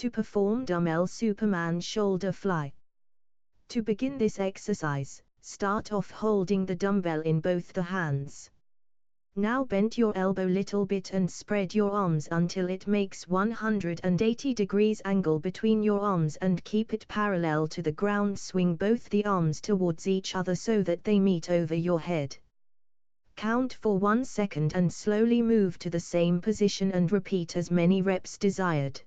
to perform dumbbell Superman shoulder fly. To begin this exercise, start off holding the dumbbell in both the hands. Now bend your elbow little bit and spread your arms until it makes 180 degrees angle between your arms and keep it parallel to the ground swing both the arms towards each other so that they meet over your head. Count for 1 second and slowly move to the same position and repeat as many reps desired.